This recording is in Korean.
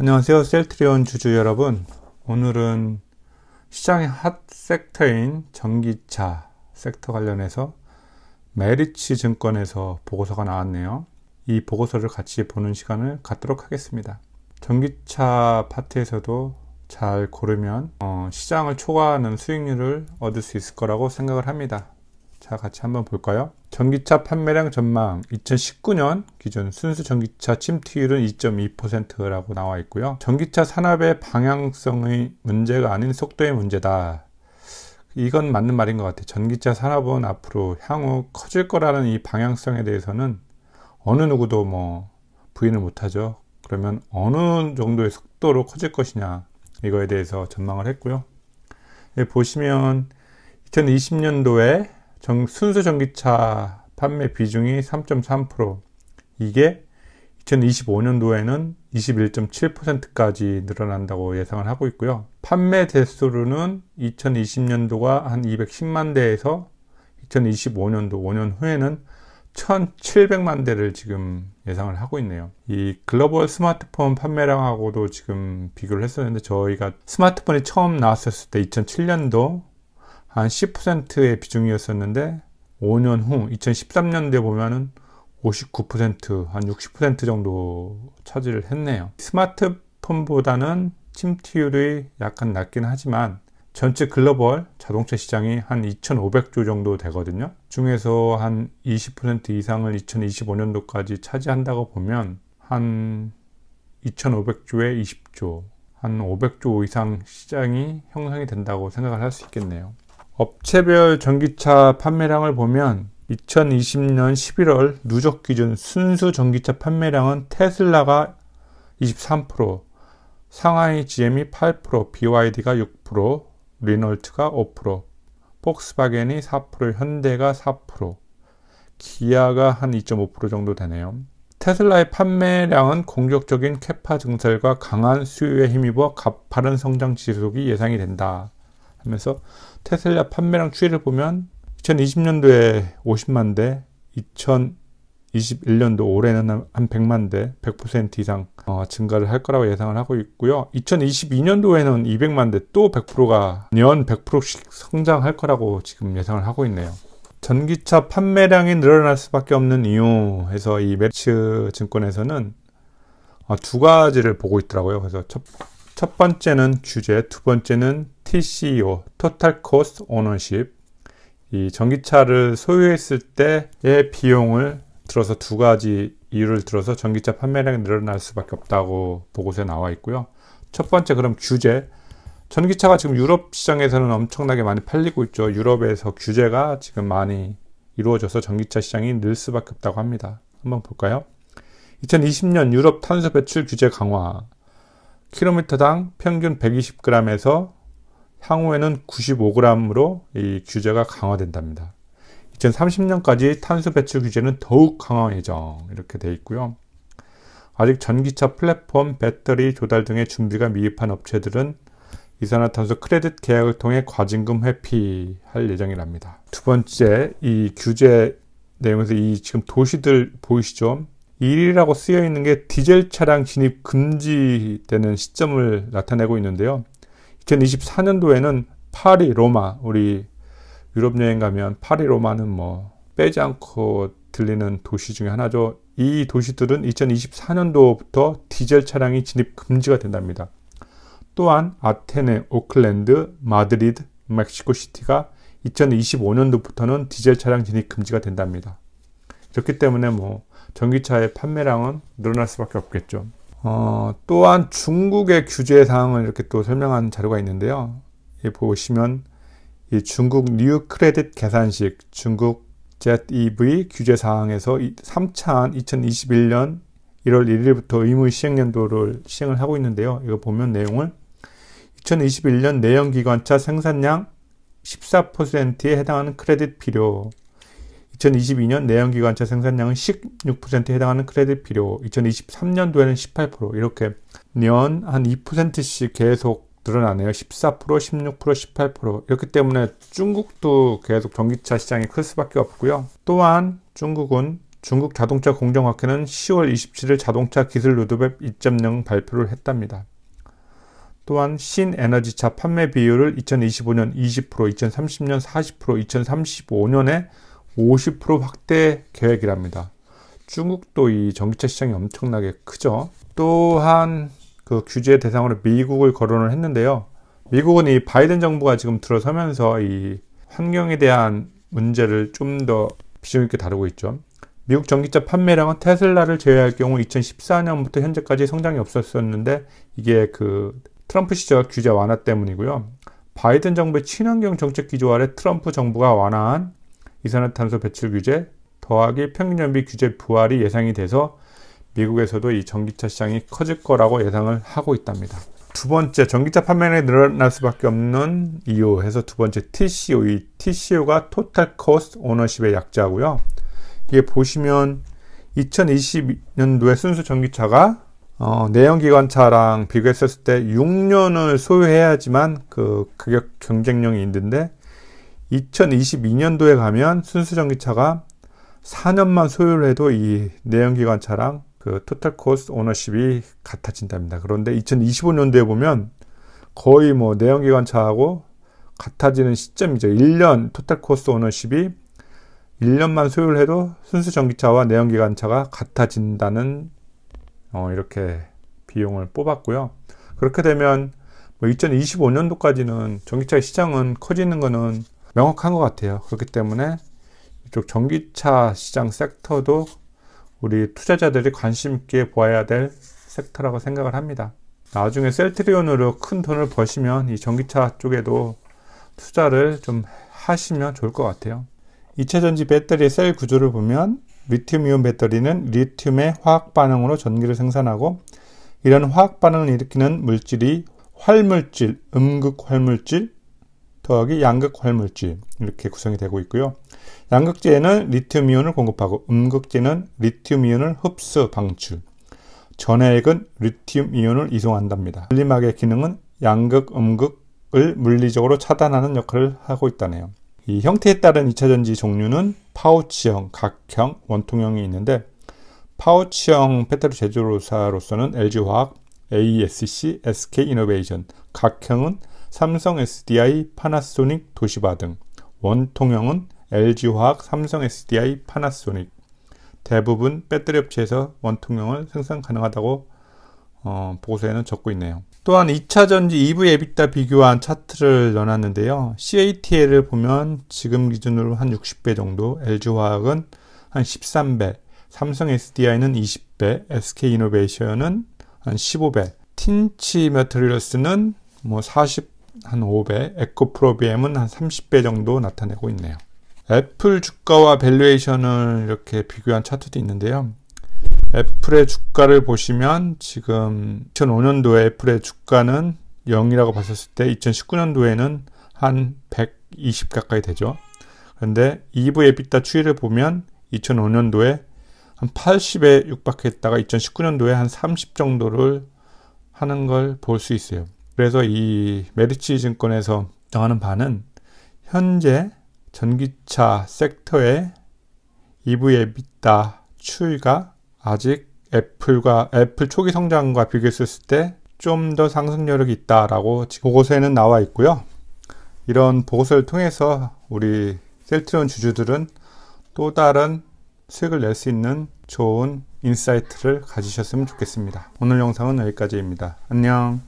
안녕하세요. 셀트리온 주주 여러분. 오늘은 시장의 핫 섹터인 전기차 섹터 관련해서 메리치 증권에서 보고서가 나왔네요. 이 보고서를 같이 보는 시간을 갖도록 하겠습니다. 전기차 파트에서도 잘 고르면 어, 시장을 초과하는 수익률을 얻을 수 있을 거라고 생각을 합니다. 자, 같이 한번 볼까요? 전기차 판매량 전망 2019년 기준 순수 전기차 침투율은 2.2%라고 나와 있고요. 전기차 산업의 방향성의 문제가 아닌 속도의 문제다. 이건 맞는 말인 것 같아요. 전기차 산업은 앞으로 향후 커질 거라는 이 방향성에 대해서는 어느 누구도 뭐 부인을 못하죠. 그러면 어느 정도의 속도로 커질 것이냐 이거에 대해서 전망을 했고요. 예, 보시면 2020년도에 정, 순수 전기차 판매 비중이 3.3%. 이게 2025년도에는 21.7%까지 늘어난다고 예상을 하고 있고요. 판매 대수로는 2020년도가 한 210만 대에서 2025년도 5년 후에는 1,700만 대를 지금 예상을 하고 있네요. 이 글로벌 스마트폰 판매량하고도 지금 비교를 했었는데 저희가 스마트폰이 처음 나왔었을 때 2007년도 한 10%의 비중이었었는데 5년 후2 0 1 3년대 보면은 59%, 한 60% 정도 차지를 했네요. 스마트폰보다는 침투율이 약간 낮긴 하지만 전체 글로벌 자동차 시장이 한 2,500조 정도 되거든요. 중에서 한 20% 이상을 2025년도까지 차지한다고 보면 한 2,500조에 20조, 한 500조 이상 시장이 형성이 된다고 생각을 할 수 있겠네요. 업체별 전기차 판매량을 보면 2020년 11월 누적 기준 순수 전기차 판매량은 테슬라가 23%, 상하이 GM이 8%, BYD가 6%, 리놀트가 5%, 폭스바겐이 4%, 현대가 4%, 기아가 한 2.5% 정도 되네요. 테슬라의 판매량은 공격적인 캐파 증설과 강한 수요에 힘입어 가파른 성장 지속이 예상이 된다. 하면서 테슬라 판매량 추이를 보면 2020년도에 50만 대, 2021년도 올해는 한 100만 대, 100% 이상 어, 증가를 할 거라고 예상을 하고 있고요. 2022년도에는 200만 대, 또 100%가 연 100%씩 성장할 거라고 지금 예상을 하고 있네요. 전기차 판매량이 늘어날 수밖에 없는 이유에서 이 매츠 증권에서는 어, 두 가지를 보고 있더라고요. 그래서 첫첫 번째는 규제, 두 번째는 TCO, e Total Cost Ownership. 이 전기차를 소유했을 때의 비용을 들어서 두 가지 이유를 들어서 전기차 판매량이 늘어날 수밖에 없다고 보고서에 나와 있고요. 첫 번째 그럼 규제. 전기차가 지금 유럽 시장에서는 엄청나게 많이 팔리고 있죠. 유럽에서 규제가 지금 많이 이루어져서 전기차 시장이 늘 수밖에 없다고 합니다. 한번 볼까요? 2020년 유럽 탄소 배출 규제 강화. 킬로미터당 평균 120g에서 향후에는 95g으로 이 규제가 강화된답니다. 2030년까지 탄소 배출 규제는 더욱 강화 예정 이렇게 돼 있고요. 아직 전기차 플랫폼, 배터리 조달 등의 준비가 미흡한 업체들은 이산화탄소 크레딧 계약을 통해 과징금 회피할 예정이랍니다. 두 번째, 이 규제 내용에서 이 지금 도시들 보이시죠? 1위라고 쓰여 있는 게 디젤 차량 진입 금지되는 시점을 나타내고 있는데요. 2024년도에는 파리, 로마, 우리 유럽 여행 가면 파리, 로마는 뭐 빼지 않고 들리는 도시 중에 하나죠. 이 도시들은 2024년도부터 디젤 차량이 진입 금지가 된답니다. 또한 아테네, 오클랜드, 마드리드, 멕시코 시티가 2025년도부터는 디젤 차량 진입 금지가 된답니다. 그렇기 때문에 뭐 전기차의 판매량은 늘어날 수밖에 없겠죠. 어, 또한 중국의 규제 사항을 이렇게 또 설명한 자료가 있는데요. 이 보시면 이 중국 뉴 크레딧 계산식 중국 ZEV 규제 사항에서 3차한 2021년 1월 1일부터 의무 시행 연도를 시행을 하고 있는데요. 이거 보면 내용을 2021년 내연기관차 생산량 14%에 해당하는 크레딧 필요 2022년 내연기관차 생산량은 16%에 해당하는 크레딧 필요, 2023년도에는 18% 이렇게 년 한 2%씩 계속 늘어나네요. 14%, 16%, 18% 이렇기 때문에 중국도 계속 전기차 시장이 클 수밖에 없고요. 또한 중국은 중국 자동차 공정학회는 10월 27일 자동차 기술 로드맵 2.0 발표를 했답니다. 또한 신에너지차 판매 비율을 2025년 20%, 2030년 40%, 2035년에 50% 확대 계획이랍니다. 중국도 이 전기차 시장이 엄청나게 크죠. 또한 그 규제 대상으로 미국을 거론을 했는데요. 미국은 이 바이든 정부가 지금 들어서면서 이 환경에 대한 문제를 좀 더 비중 있게 다루고 있죠. 미국 전기차 판매량은 테슬라를 제외할 경우 2014년부터 현재까지 성장이 없었었는데 이게 그 트럼프 시절 규제 완화 때문이고요. 바이든 정부의 친환경 정책 기조 아래 트럼프 정부가 완화한 이산화탄소 배출 규제 더하기 평균연비 규제 부활이 예상이 돼서 미국에서도 이 전기차 시장이 커질 거라고 예상을 하고 있답니다. 두 번째 전기차 판매량이 늘어날 수밖에 없는 이유 해서 두 번째 TCO 이 TCO가 토탈 코스트 오너십의 약자고요. 이게 보시면 2020년도에 순수 전기차가 어, 내연기관차랑 비교했었을 때 6년을 소유해야지만 그 가격 경쟁력이 있는데 2022년도에 가면 순수전기차가 4년만 소유를 해도 이 내연기관차랑 그 토탈 코스 오너십이 같아진답니다. 그런데 2025년도에 보면 거의 뭐 내연기관차하고 같아지는 시점이죠. 1년 토탈 코스 오너십이 1년만 소유를 해도 순수 전기차와 내연기관차가 같아진다는 어, 이렇게 비용을 뽑았고요. 그렇게 되면 뭐 2025년도까지는 전기차 시장은 커지는 거는 명확한 것 같아요. 그렇기 때문에 이쪽 전기차 시장 섹터도 우리 투자자들이 관심 있게 보아야 될 섹터라고 생각을 합니다. 나중에 셀트리온으로 큰 돈을 버시면 이 전기차 쪽에도 투자를 좀 하시면 좋을 것 같아요. 2차전지 배터리 셀 구조를 보면 리튬이온 배터리는 리튬의 화학 반응으로 전기를 생산하고 이런 화학 반응을 일으키는 물질이 활물질, 음극 활물질, 더하기 양극 활물질 이렇게 구성이 되고 있고요. 양극재는 에 리튬 이온을 공급하고 음극재는 리튬 이온을 흡수 방출. 전해액은 리튬 이온을 이송한답니다. 분리막의 기능은 양극 음극을 물리적으로 차단하는 역할을 하고 있다네요. 이 형태에 따른 2차전지 종류는 파우치형, 각형, 원통형이 있는데 파우치형 페트로 제조사로서는 LG화학, ASC, SK이노베이션, 각형은 삼성 SDI, 파나소닉, 도시바 등 원통형은 LG화학, 삼성 SDI, 파나소닉 대부분 배터리 업체에서 원통형을 생산 가능하다고 어, 보고서에는 적고 있네요. 또한 2차 전지 EV 에비타 비교한 차트를 넣어놨는데요. CATL을 보면 지금 기준으로 한 60배 정도, LG화학은 한 13배, 삼성 SDI는 20배, SK이노베이션은 한 15배, 틴치 메터리얼스는 뭐 40, 한 5배, 에코프로비엠은 한 30배 정도 나타내고 있네요. 애플 주가와 밸류에이션을 이렇게 비교한 차트도 있는데요. 애플의 주가를 보시면 지금 2005년도에 애플의 주가는 0이라고 봤었을 때 2019년도에는 한 120 가까이 되죠. 그런데 EV 에비타 추이를 보면 2005년도에 한 80에 육박했다가 2019년도에 한 30 정도를 하는 걸 볼 수 있어요. 그래서 이메디치 증권에서 정하는 바는 현재 전기차 섹터의 EV 에비타 추이가 아직 애플과 애플 초기 성장과 비교했을 때 좀 더 상승력이 여 있다라고 보고서에는 나와 있고요. 이런 보고서를 통해서 우리 셀트론 주주들은 또 다른 수익을 낼 수 있는 좋은 인사이트를 가지셨으면 좋겠습니다. 오늘 영상은 여기까지입니다. 안녕.